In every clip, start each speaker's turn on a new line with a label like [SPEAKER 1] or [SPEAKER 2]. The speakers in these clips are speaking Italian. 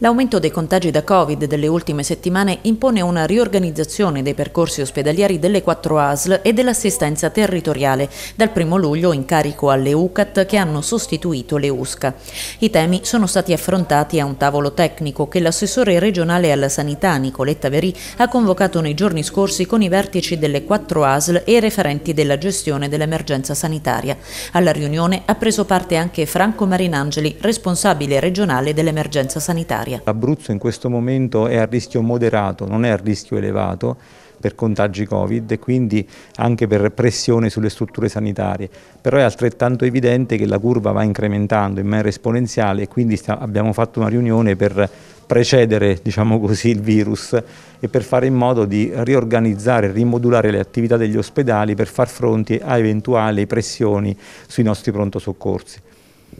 [SPEAKER 1] L'aumento dei contagi da Covid delle ultime settimane impone una riorganizzazione dei percorsi ospedalieri delle quattro ASL e dell'assistenza territoriale, dal 1 luglio in carico alle UCAT che hanno sostituito le USCA. I temi sono stati affrontati a un tavolo tecnico che l'assessore regionale alla sanità Nicoletta Verì ha convocato nei giorni scorsi con i vertici delle quattro ASL e i referenti della gestione dell'emergenza sanitaria. Alla riunione ha preso parte anche Franco Marinangeli, responsabile regionale dell'emergenza sanitaria sanitaria.
[SPEAKER 2] L'Abruzzo in questo momento è a rischio moderato, non è a rischio elevato per contagi Covid e quindi anche per pressione sulle strutture sanitarie. Però è altrettanto evidente che la curva va incrementando in maniera esponenziale e quindi abbiamo fatto una riunione per precedere diciamo così, il virus e per fare in modo di riorganizzare, e rimodulare le attività degli ospedali per far fronte a eventuali pressioni sui nostri pronto soccorsi.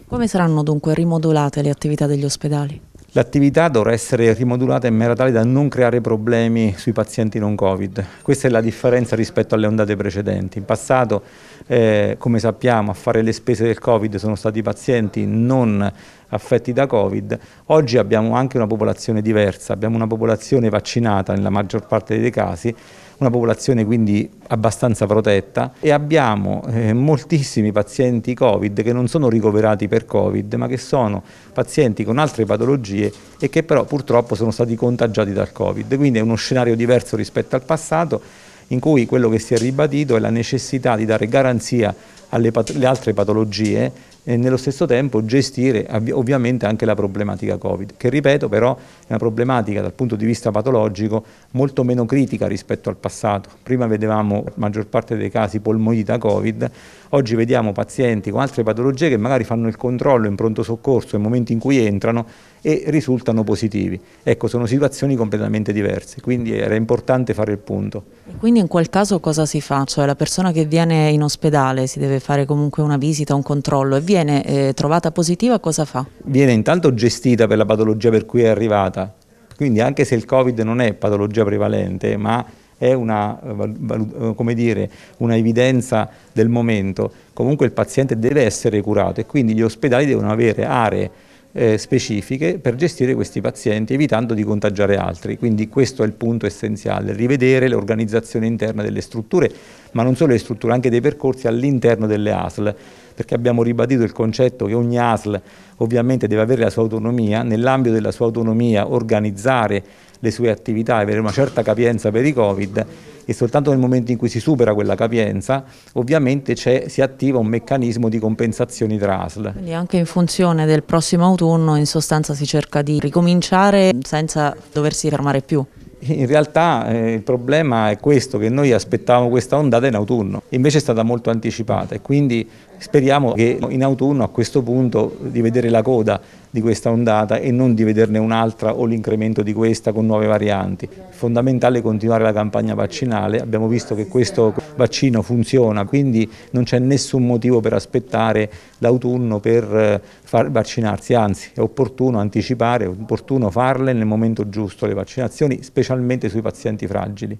[SPEAKER 1] Come saranno dunque rimodulate le attività degli ospedali?
[SPEAKER 2] L'attività dovrà essere rimodulata in maniera tale da non creare problemi sui pazienti non Covid. Questa è la differenza rispetto alle ondate precedenti. In passato, eh, come sappiamo, a fare le spese del Covid sono stati i pazienti non affetti da Covid. Oggi abbiamo anche una popolazione diversa, abbiamo una popolazione vaccinata nella maggior parte dei casi una popolazione quindi abbastanza protetta e abbiamo eh, moltissimi pazienti Covid che non sono ricoverati per Covid ma che sono pazienti con altre patologie e che però purtroppo sono stati contagiati dal Covid. Quindi è uno scenario diverso rispetto al passato in cui quello che si è ribadito è la necessità di dare garanzia alle altre patologie e nello stesso tempo gestire ovviamente anche la problematica Covid, che ripeto però è una problematica dal punto di vista patologico molto meno critica rispetto al passato. Prima vedevamo la maggior parte dei casi polmonita Covid, oggi vediamo pazienti con altre patologie che magari fanno il controllo in pronto soccorso nel momento in cui entrano e risultano positivi. Ecco, sono situazioni completamente diverse, quindi era importante fare il punto.
[SPEAKER 1] E quindi in quel caso cosa si fa? Cioè la persona che viene in ospedale si deve deve fare comunque una visita, un controllo e viene eh, trovata positiva, cosa fa?
[SPEAKER 2] Viene intanto gestita per la patologia per cui è arrivata, quindi anche se il Covid non è patologia prevalente, ma è una, eh, eh, dire, una, evidenza del momento, comunque il paziente deve essere curato e quindi gli ospedali devono avere aree eh, specifiche per gestire questi pazienti evitando di contagiare altri. Quindi questo è il punto essenziale, rivedere l'organizzazione interna delle strutture, ma non solo le strutture, anche dei percorsi all'interno delle ASL, perché abbiamo ribadito il concetto che ogni ASL ovviamente deve avere la sua autonomia, nell'ambito della sua autonomia organizzare le sue attività e avere una certa capienza per i Covid e soltanto nel momento in cui si supera quella capienza ovviamente si attiva un meccanismo di compensazioni tra ASL. Quindi
[SPEAKER 1] anche in funzione del prossimo autunno in sostanza si cerca di ricominciare senza doversi fermare più.
[SPEAKER 2] In realtà eh, il problema è questo, che noi aspettavamo questa ondata in autunno, invece è stata molto anticipata e quindi speriamo che in autunno a questo punto di vedere la coda di questa ondata e non di vederne un'altra o l'incremento di questa con nuove varianti. È fondamentale continuare la campagna vaccinale, abbiamo visto che questo vaccino funziona, quindi non c'è nessun motivo per aspettare l'autunno per eh, far vaccinarsi, anzi è opportuno anticipare, è opportuno farle nel momento giusto le vaccinazioni, specialmente sui pazienti fragili.